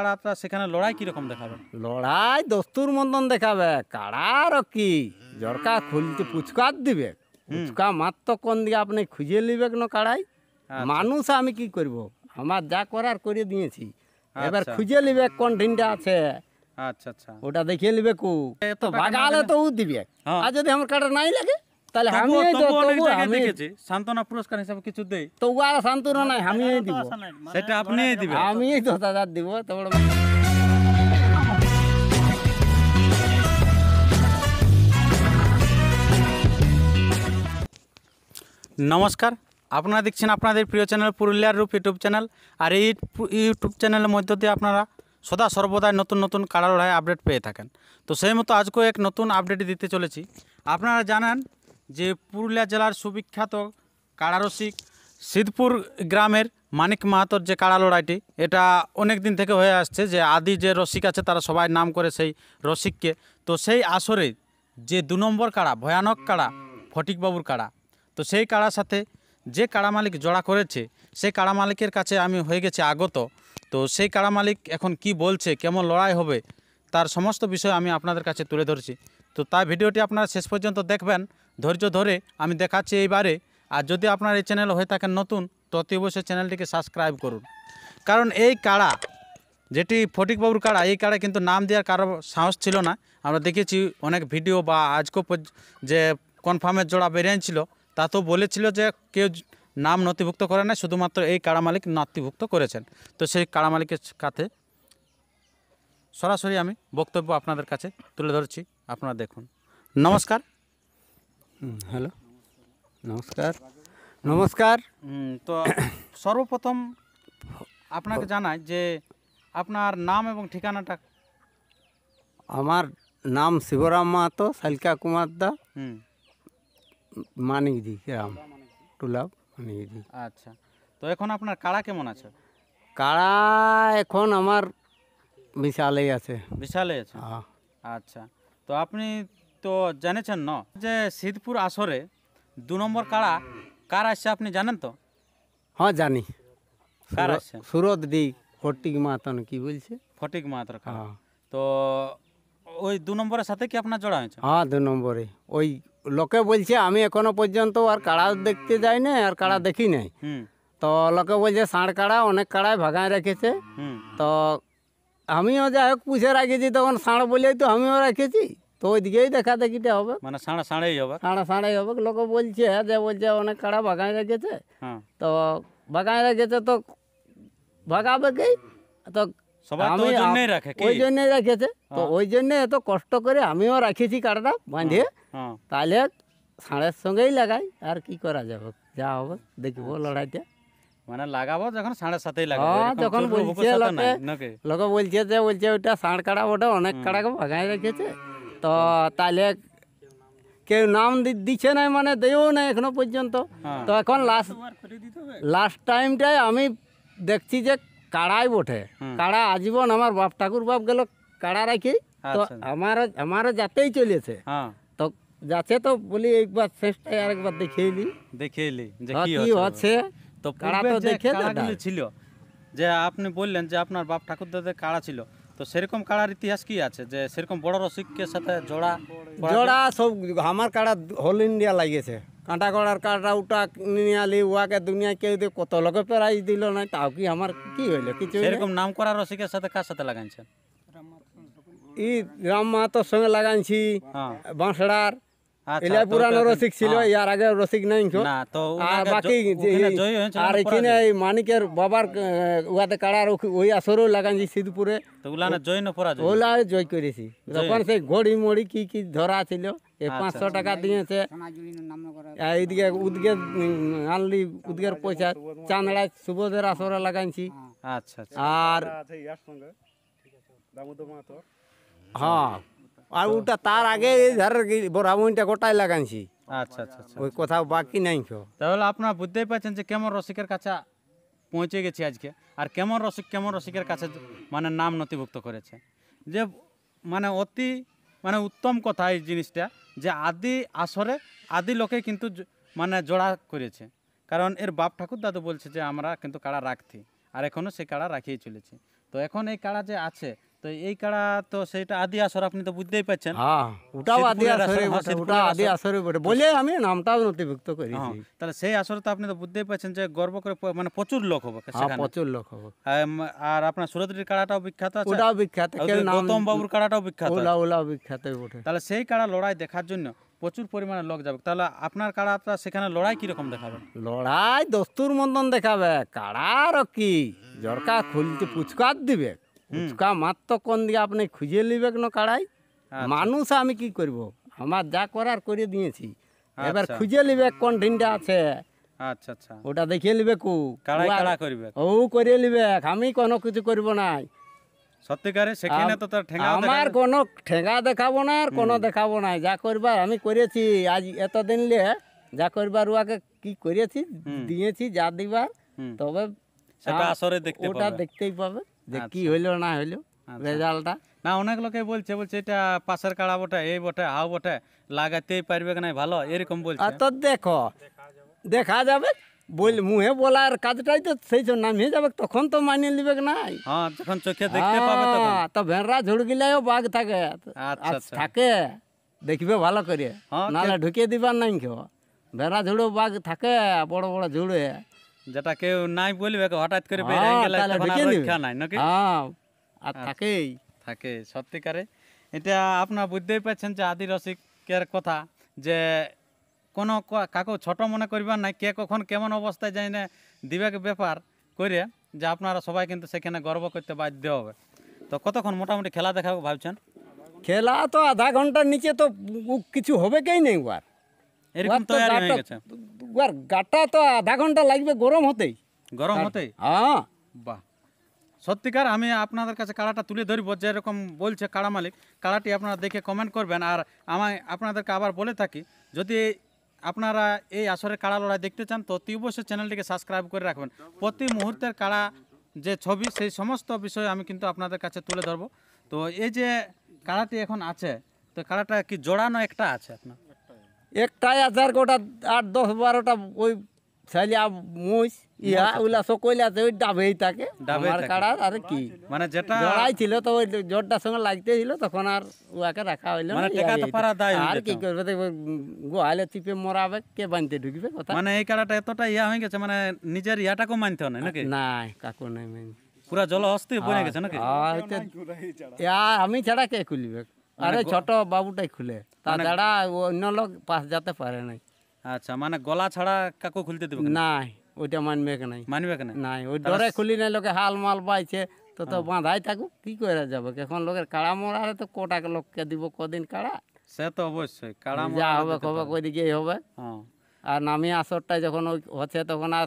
কাড়াটা সেখানে লড়াই কিরকম দেখাবে লড়াই দস্তুর মন্দন দেখাবে কাড়া আর কি জরকা খুলতে পুচকার দিবে পুচকা মাত্র কোন দিকে আপনি খুঁজে নিবেক না কাড়াই আচ্ছা। মানুষ আমি কি করব আমার যা করার করে দিয়েছি আচ্ছা। এবার খুঁজে নিবে কোন ঢিনটা আছে আচ্ছা আচ্ছা ওটা দেখিয়ে নিবে কু তো বাগালে তো দিবে হ্যাঁ। আর যদি আমার কাটা নাই লাগে তাহলে আমি আমি দেখেছি সান্তনা পুরস্কার হিসাবে কিছু দেই তো আর সান্তনা নাই আমি মানে দিব মানে সেটা আপনি দিবেন আমি তো দাদা দিব তারপরে নমস্কার আপনারা দেখছেন আপনাদের প্রিয় চ্যানেল পুরুলিয়ার রূপ ইউটিউব চ্যানেল আর এই ইউটিউব চ্যানেলের মধ্য দিয়ে আপনারা সদা সর্বদাই নতুন নতুন কালার লড়াই আপডেট পেয়ে থাকেন তো সেই মতো আজকেও এক নতুন আপডেট দিতে চলেছি আপনারা জানেন যে পুরুলিয়া জেলার সুবিখ্যাত কাড়ারসিক সিদ্ধপুর গ্রামের মানিক মাহাতর যে কাড়া লড়াইটি এটা অনেক দিন থেকে হয়ে আসছে যে আদি যে রসিক আছে তারা সবাই নাম করে সেই রসিককে তো সেই আসরে যে দু নম্বর কাড়া ভয়ানক কাড়া ফটিকবাবুর কাড়া তো সেই কাড়া সাথে যে কাড়া মালিক জোড়া করেছে সেই কাড়া মালিকের কাছে আমি হয়ে গেছি আগত তো সেই কাড়া মালিক এখন কি বলছে কেমন লড়াই হবে তার সমস্ত বিষয় আমি আপনাদের কাছে তুলে ধরছি তো তাই ভিডিওটি আপনারা শেষ পর্যন্ত দেখবেন ধৈর্য ধরে আমি দেখাচ্ছি এইবারে আর যদি আপনার এই চ্যানেল হয়ে থাকেন নতুন তো অতি অবশ্যই চ্যানেলটিকে সাবস্ক্রাইব করুন কারণ এই কাড়া যেটি ফটিকবাবুর কাড়া এই কাড়া কিন্তু নাম দেওয়ার কারো সাহস ছিল না আমরা দেখেছি অনেক ভিডিও বা আজকেও যে কনফার্মের জোড়া বেরিয়েছিল তা তো বলেছিল যে কেউ নাম নথিভুক্ত করে না শুধুমাত্র এই কাড়া মালিক নথিভুক্ত করেছেন তো সেই কাড়া মালিকের কাছে সরাসরি আমি বক্তব্য আপনাদের কাছে তুলে ধরছি আপনারা দেখুন নমস্কার হ্যালো নমস্কার নমস্কার তো সর্বপ্রথম আপনাকে জানাই যে আপনার নাম এবং ঠিকানাটা আমার নাম শিবরাম মাহাতো সালিকা কুমার দা মানিকদি রাম টুলাব মানিকদি আচ্ছা তো এখন আপনার কাড়া কেমন আছে কাড়া এখন আমার বিশালেই আছে বিশালেই আছে হ্যাঁ। আচ্ছা তো আপনি তো জানেছেন ন যে সিদ্ধপুর আসরে দু নম্বর কাড়া কার আসছে আপনি জানেন তো হ্যাঁ জানি কার আসছে সুরত দি ফটিক মাতন কি বলছে ফটিক মাতর হ্যাঁ। তো ওই দু নম্বরের সাথে কি আপনার জোড়া হয়েছে হ্যাঁ দু নম্বরে ওই লোকে বলছে আমি এখনো পর্যন্ত আর কাড়া দেখতে যাই না আর কাড়া দেখি নাই তো লোকে বলছে ষাঁড় কাড়া অনেক কাড়ায় ভাগায় রেখেছে তো আমিও যাই হোক পুষে রাখেছি তখন ষাঁড় বলেই তো আমিও রেখেছি তো ওইদিকেই দেখা দেখিটা হবে মানে সাড়া সাড়েই হবে সাড়া সাড়েই হবে লোক বলছে যে বলছে অনেক কাড়া বাগায় রেখেছে তো বাগায় রেখেছে তো ভাগাবেকেই তো আমি ওই জন্যই রেখেছে তো ওই জন্য এত কষ্ট করে আমিও রাখেছি কাড়াটা বাঁধিয়ে তাহলে সাড়ের সঙ্গেই লাগাই আর কি করা যাবে যা হবে দেখবো লড়াইটা মানে লাগাবো যখন সাড়ের সাথেই লাগাবো যখন বলছে লোকে লোকে বলছে যে বলছে ওইটা সাড় কাড়া ওটা অনেক কাড়াকে ভাগায় রেখেছে তো তাহলে কেউ নাম দিচ্ছে না মানে দেও না এখনো পর্যন্ত হ্যাঁ। তো এখন লাস্ট লাস্ট টাইমটাই আমি দেখছি যে কাড়াই বটে কাড়া আজীবন আমার বাপ ঠাকুর বাপ গেল কাড়া রাখি তো আমার আচ্ছা। আমার যাতেই চলেছে হ্যাঁ। তো যাচ্ছে তো বলি একবার শেষটাই আরেকবার দেখিয়েলি দেখিয়েলি কি হচ্ছে তো কাড়া তো দেখে ছিল যে আপনি বললেন যে আপনার বাপ ঠাকুর দাদা কাড়া ছিল তো সেরকম কাড়ার ইতিহাস কি আছে যে সেরকম বড় রসিকের সাথে জোড়া জোড়া সব আমার কাড়া হোল ইন্ডিয়া লাগিয়েছে কাঁটা কড়ার কাড়া উটা নিয়ে আলি ওয়াকে দুনিয়া কেউ দিয়ে কত লোকে প্রাইজ দিল না তাও কি আমার কি হইলো কিছু সেরকম নাম করা রসিকের সাথে কার সাথে লাগাইছেন ই রাম মাহাতোর সঙ্গে লাগাইছি হ্যাঁ। বাঁশড়ার আচ্ছা, এলা পুরানো রসিক ছিল হ্যাঁ। ইয়ার আগে রসিক নাই তো আর বাকি আর এখানে এই মানিকের বাবার উয়াতে কাড়ার ওই আসরও লাগান যে সিদ্ধপুরে জয় ওলা জয় করেছি যখন সেই ঘড়ি মড়ি কি কি ধরা ছিল এ আচ্ছা, পাঁচশো আচ্ছা। টাকা দিয়েছে এইদিকে উদ্গের আনলি উদ্গের পয়সা চান্দড়ায় সুবোধের আসরে লাগাইছি আচ্ছা আর হ্যাঁ আর ওটা তার আগে ধর ধারের গোটাই লাগাইছি আচ্ছা আচ্ছা আচ্ছা ওই আচ্ছা। কথা বাকি নাই তাহলে আপনারা বুঝতেই পারছেন যে কেমন রসিকের কাছে পৌঁছে গেছি আজকে আর কেমন রসিক কেমন রসিকের কাছে মানে নাম নথিভুক্ত করেছে যে মানে অতি মানে উত্তম কথা এই জিনিসটা যে আদি আসরে আদি লোকে কিন্তু মানে জোড়া করেছে কারণ এর বাপ ঠাকুর দাদু বলছে যে আমরা কিন্তু কাড়া রাখতি আর এখনও সেই কাড়া রাখিয়ে চলেছি তো এখন এই কাড়া যে আছে তো এই কাড়া তো সেটা আদি আসর আপনি তো বুঝতেই পাচ্ছেন ওটাও হ্যাঁ, আদি ওটা আদি বটে বলে আমি নামটাও নথিভুক্ত হ্যাঁ, তাহলে সেই আসরে তো আপনি তো বুঝতেই পাচ্ছেন যে গর্ব করে মানে প্রচুর লোক হবে হ্যাঁ, সেখানে প্রচুর লোক হবে আর আপনার সুরতরির কাড়াটাও বিখ্যাত আছে ওটাও বিখ্যাত গৌতম বাবুর কাড়াটাও বিখ্যাত ওলা ওলা বিখ্যাত বটে তাহলে সেই কাড়া লড়াই দেখার জন্য প্রচুর পরিমাণে লোক যাবে তাহলে আপনার কাড়াটা সেখানে লড়াই কিরকম দেখাবে লড়াই দস্তুর মন্দন দেখাবে আর কি জরকা খুলতে দিবে উচকা মাত্র কোন দিকে আপনি খুঁজে নিবেক না কাড়াই আচ্ছা। মানুষ আমি কি করব আমার যা করার করে দিয়েছি আচ্ছা। এবার খুঁজে নিবে কোন ঢিনটা আছে আচ্ছা আচ্ছা ওটা দেখিয়ে নিবে কু কাড়াই কাড়া করবে ও করে নিবে আমি কোনো কিছু করব না সত্যিকারে সেখানে তো তার ঠেঙ্গা আমার কোন ঠেঙ্গা দেখাবো না আর কোনো দেখাবো না যা করবার আমি করেছি আজ এত দিন লে যা করবার উয়াকে কি করেছি দিয়েছি যা দিবার তবে সেটা আসরে দেখতে ওটা দেখতেই পাবে যে কি আচ্ছা। হইলো না হইলো আচ্ছা। রেজাল্টটা না অনেক লোকে বলছে বলছে এটা পাশের কাড়া বটে এই বটে হাও বটে লাগাতেই পারবে না ভালো এরকম বলছে তো দেখো দেখা যাবে বল মুহে বলার কাজটাই তো সেই জন্য নামিয়ে যাবে তখন তো মানিয়ে নিবে নাই হ্যাঁ যখন চোখে দেখতে পাবে তো হ্যাঁ, তো ঝুড় ঝুড়গিলেও বাঘ থাকে আচ্ছা, আচ্ছা। থাকে দেখবে ভালো করে হ্যাঁ, নাহলে ঢুকিয়ে দিবার নাই কেউ ভেড়া ঝুড়ো বাঘ থাকে বড় বড় ঝুড়ে যেটা কেউ নাই বলবে হঠাৎ করে হ্যাঁ, হ্যাঁ, আচ্ছা, থাকেই থাকে সত্যিকারে এটা আপনার বুঝতেই পারছেন যে আদি রসিকের কথা যে ছোট মনে কে কখন কেমন অবস্থায় যাই না দিবেক ব্যাপার করে যে আপনারা সবাই কিন্তু সেখানে গর্ব করতে বাধ্য হবে তো কতক্ষণ মোটামুটি খেলা দেখা ভাবছেন খেলা তো আধা ঘন্টার নিচে তো কিছু হবে কেই নেই এরকম হয়ে গেছে আর গাটা তো আধা ঘন্টা লাগবে গরম হতেই গরম হতেই হ্যাঁ বাহ সত্যিকার আমি আপনাদের কাছে কাড়াটা তুলে ধরব যেরকম বলছে কাড়া মালিক কাড়াটি আপনারা দেখে কমেন্ট করবেন আর আমায় আপনাদেরকে আবার বলে থাকি যদি আপনারা এই আসরের কাড়া লড়াই দেখতে চান তো অতি অবশ্যই চ্যানেলটিকে সাবস্ক্রাইব করে রাখবেন প্রতি মুহূর্তের কাড়া যে ছবি সেই সমস্ত বিষয় আমি কিন্তু আপনাদের কাছে তুলে ধরবো তো এই যে কাড়াটি এখন আছে তো কাড়াটা কি জোড়ানো একটা আছে আপনার একটা হাজার গোটা 8 10 12টা ওই ছালি মুছ ইয়া উলা সোকল্যা জড়ডা বৈ থাকে ডাবে তার আর কি মানে যেটা জড়াইছিল তো জড়ডা সঙ্গে লাগতেছিল তখন আর ওআকে রাখা হইলো মানে টাকা তো পারা দায় আর কি ওই গো হালি টিপে মরাবে কে বানতে ঢুকি কথা মানে এই কাড়াটা এতটা ইয়া হই গেছে মানে nijer ইয়াটাকে মানতো না নাকি না কাকো নাই পুরো জল হস্তে বনে গেছে নাকি হ্যাঁ আমি ছড়া কে খুলি আরে মানে ছোট বাবুটাই খুলে তাছাড়া মানে- অন্য লোক পাশ যেতে পারে নাই আচ্ছা মানে গলা ছাড়া কাকু খুলতে দেবে নাই ওইটা মানবে কেন নাই মানবে কেন নাই ওই ডরে খুলি নাই লোকে হাল মাল পাইছে তো তো হ্যাঁ। বাঁধাই থাকুক কি করে যাবে এখন লোকের কাড়া মরারে তো কোটা লোককে দিব কদিন কাড়া সে তো অবশ্যই কাড়া যা হবে কবে কই দিকে হবে হ্যাঁ। আর নামি আসরটা যখন ওই হচ্ছে তখন আর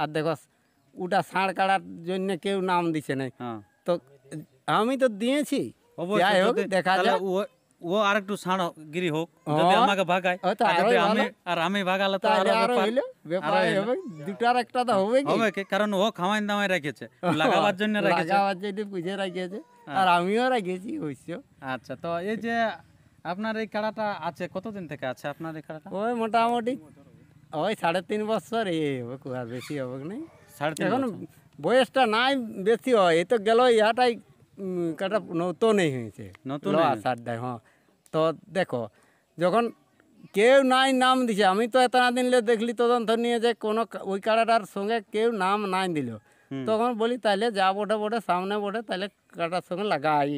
আর দেখো ওটা ষাঁড় কাড়ার জন্য কেউ নাম দিছে নাই হ্যাঁ। তো আমি তো দিয়েছি কারণ ও খামাইন দামাই রেখেছে লাগাবার জন্য বুঝে রাখিয়েছে হ্যাঁ। আর আমিও রেখেছি আচ্ছা তো এই যে আপনার এই কাড়াটা আছে কতদিন থেকে আছে আপনার এই কাড়াটা ওই মোটামুটি ওই সাড়ে তিন বছর এ হবে খুব আর বেশি হবে না এখন বয়সটা নাই বেশি হয় এই তো গেল ইয়াটাই কাটা নৌতনই হয়েছে নতুন আসার দেয় হ্যাঁ তো দেখো যখন কেউ নাই নাম দিছে আমি তো এত না দিনলে দেখলি তদন্ত নিয়ে যে কোনো ওই কাটাটার সঙ্গে কেউ নাম নাই দিল তখন বলি তাহলে যা বটে বটে সামনে বটে তাহলে কাটার সঙ্গে লাগাই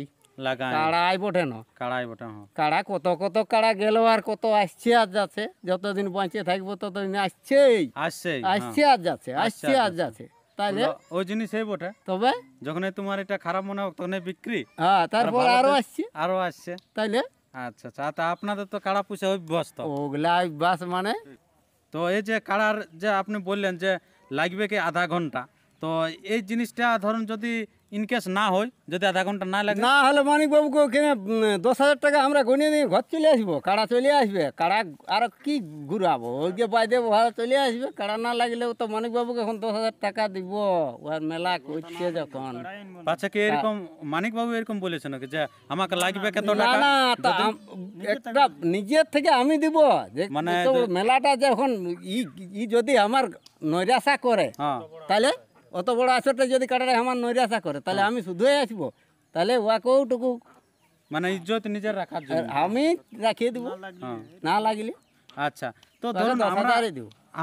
কাড়াই বটে না কাড়াই বটে হ্যাঁ। কাড়া কত কত কাড়া গেল আর কত আসছে আর যাচ্ছে যতদিন বাঁচিয়ে থাকবো ততদিন আসছেই আসছে আসছে হ্যাঁ। আর যাচ্ছে আসছে আর যাচ্ছে তাহলে ওই জিনিস বটে তবে যখন তোমার এটা খারাপ মনে হোক তখন বিক্রি হ্যাঁ তারপর আরো আসছে আরো আসছে তাইলে আচ্ছা আচ্ছা তা আপনাদের তো কাড়া পুষে অভ্যস্ত ওগুলা অভ্যাস মানে তো এই যে কাড়ার যে আপনি বললেন যে লাগবে কি আধা ঘন্টা তো এই জিনিসটা ধরুন যদি ইনকেস না হয় যদি আধা ঘন্টা না লাগে না হলে মানিকবাবুকে কিনে দশ হাজার টাকা আমরা গণিয়ে নিয়ে ঘর চলে আসবো কাড়া চলে আসবে কাড়া আর কি ঘুরাবো ওইকে পাই দেবো ভাড়া চলে আসবে কাড়া না লাগলেও তো মানিকবাবুকে এখন দশ হাজার টাকা দিব ওর মেলা করছে যখন আচ্ছা কি এরকম মানিকবাবু এরকম বলেছে নাকি যে আমাকে লাগবে কত টাকা না না একটা নিজের থেকে আমি দিব মানে মেলাটা যখন ই যদি আমার নৈরাশা করে হ্যাঁ। তাহলে অত বড় আসরটা যদি কাটারে আমার নৈরাশা করে তাহলে হ্যাঁ। আমি শুধু আসবো তাহলে ওয়াকেওটুকু মানে ইজ্জত নিজের রাখার জন্য আমি রাখিয়ে দেবো না লাগলে আচ্ছা তো ধরুন আমরা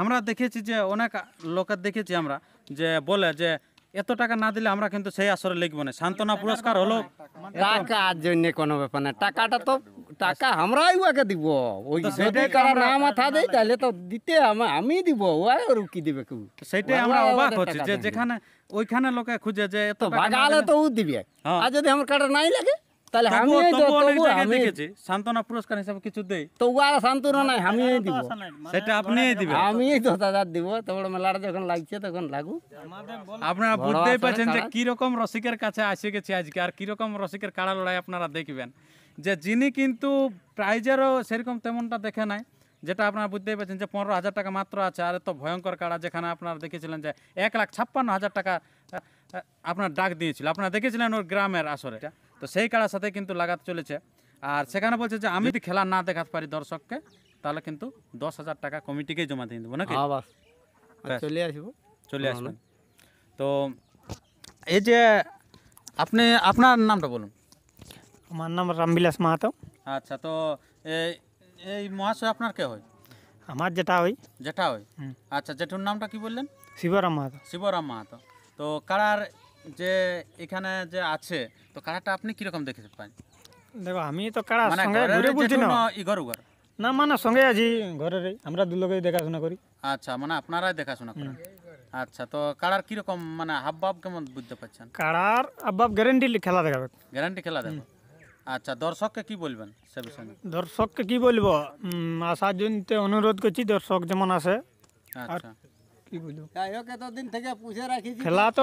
আমরা দেখেছি যে অনেক লোকের দেখেছি আমরা যে বলে যে এত টাকা না দিলে আমরা কিন্তু সেই আসরে লিখবো না সান্ত্বনা পুরস্কার হলো টাকার জন্য কোনো ব্যাপার না টাকাটা তো টাকা আমরাই ওকে দিব ওই সেটাই কারা না মাথা দেই তাহলে তো দিতে আমি আমি দিব ওয়াই ওর কি দিবে কেউ সেটাই আমরা অবাক হচ্ছে যে যেখানে ওইখানে লোকে খুঁজে যে এত বাগালে তো ও দিবে হ্যাঁ। আর যদি আমার কাটা নাই লাগে তাহলে আমি আমি দেখেছি সান্তনা পুরস্কার হিসাবে কিছু দেই তো উয়ার সান্তনা নাই মানে আমি দিব মানে সেটা আপনি দিবেন আমি তো দাদা দিব তোমার মেলার যখন লাগছে তখন লাগু আপনারা বুঝতেই পারছেন যে কি রকম রসিকের কাছে আসে গেছে আজকে আর কি রকম রসিকের কাড়া লড়াই আপনারা দেখবেন যে যিনি কিন্তু প্রাইজেরও সেরকম তেমনটা দেখে নাই যেটা আপনারা বুঝতেই পারছেন যে পনেরো হাজার টাকা মাত্র আছে আর এত ভয়ঙ্কর কাড়া যেখানে আপনারা দেখেছিলেন যে এক লাখ ছাপ্পান্ন হাজার টাকা আপনার ডাক দিয়েছিল আপনারা দেখেছিলেন ওর গ্রামের আসরে তো সেই কাড়ার সাথে কিন্তু লাগাতে চলেছে আর সেখানে বলছে যে আমি যদি খেলা না দেখাতে পারি দর্শককে তাহলে কিন্তু দশ হাজার টাকা কমিটিকেই জমা দিয়ে দেবো নাকি হ্যাঁ, চলে আসবো চলে আসবেন তো এই যে আপনি আপনার নামটা বলুন আমার নাম রামবিলাস মাহাতো আচ্ছা তো এই মহাশয় আপনার কে হয় আমার যেটা ওই যেটা ওই আচ্ছা জেঠুর নামটা কি বললেন শিবরাম মাহাতো শিবরাম মাহাতো তো কারার যে এখানে যে আছে তো কারাটা আপনি কিরকম দেখতে পান দেখো আমি তো কারা মানে সঙ্গে ঘুরে বুঝি না ইগর উগর না মানে সঙ্গে আছি ঘরের আমরা দুলোকেই দেখাশোনা করি আচ্ছা মানে আপনারাই দেখাশোনা করেন আচ্ছা তো কারার কিরকম মানে হাব হাবভাব কেমন বুঝতে পারছেন কারার বাব গ্যারেন্টি খেলা দেখাবে গ্যারান্টি খেলা দেখাবে আচ্ছা দর্শককে কি বলবেন সে বিষয়ে দর্শককে কি বলবো আসার জন্য অনুরোধ করছি দর্শক যেমন আসে আচ্ছা খেলা তো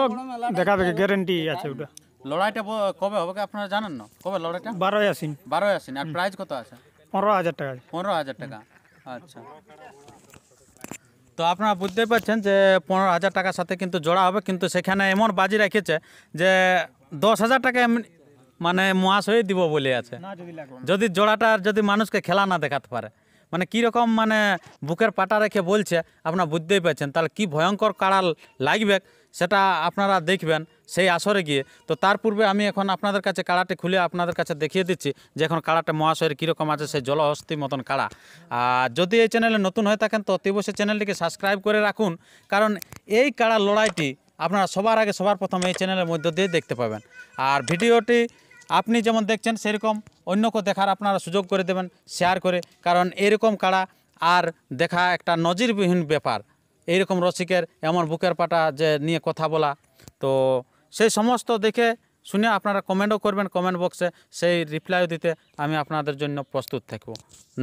দেখাবে গ্যারেন্টি আছে ওটা লড়াইটা কবে হবে আপনারা জানেন না কবে লড়াইটা বারোই আসিন বারোই আসিন আর প্রাইজ কত আছে পনেরো হাজার টাকা পনেরো হাজার টাকা আচ্ছা তো আপনারা বুঝতেই পারছেন যে পনেরো হাজার টাকার সাথে কিন্তু জোড়া হবে কিন্তু সেখানে এমন বাজি রেখেছে যে দশ হাজার টাকা এমনি মানে মহাশয় দিব বলে আছে যদি জোড়াটার যদি মানুষকে খেলা না দেখাতে পারে মানে কীরকম মানে বুকের পাটা রেখে বলছে আপনার বুঝতেই পারছেন তাহলে কি ভয়ঙ্কর কাড়াল লাগবে সেটা আপনারা দেখবেন সেই আসরে গিয়ে তো তার পূর্বে আমি এখন আপনাদের কাছে কাড়াটি খুলে আপনাদের কাছে দেখিয়ে দিচ্ছি যে এখন কাড়াটা মহাশয়ের কীরকম আছে সেই জলহস্তি মতন কাড়া আর যদি এই চ্যানেলে নতুন হয়ে থাকেন তো অতিবশ্যই চ্যানেলটিকে সাবস্ক্রাইব করে রাখুন কারণ এই কাড়ার লড়াইটি আপনারা সবার আগে সবার প্রথম এই চ্যানেলের মধ্য দিয়ে দেখতে পাবেন আর ভিডিওটি আপনি যেমন দেখছেন সেরকম অন্যকে দেখার আপনারা সুযোগ করে দেবেন শেয়ার করে কারণ এরকম কাড়া আর দেখা একটা নজিরবিহীন ব্যাপার এইরকম রসিকের এমন বুকের পাটা যে নিয়ে কথা বলা তো সেই সমস্ত দেখে শুনে আপনারা কমেন্টও করবেন কমেন্ট বক্সে সেই রিপ্লাইও দিতে আমি আপনাদের জন্য প্রস্তুত থাকব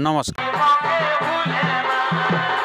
নমস্কার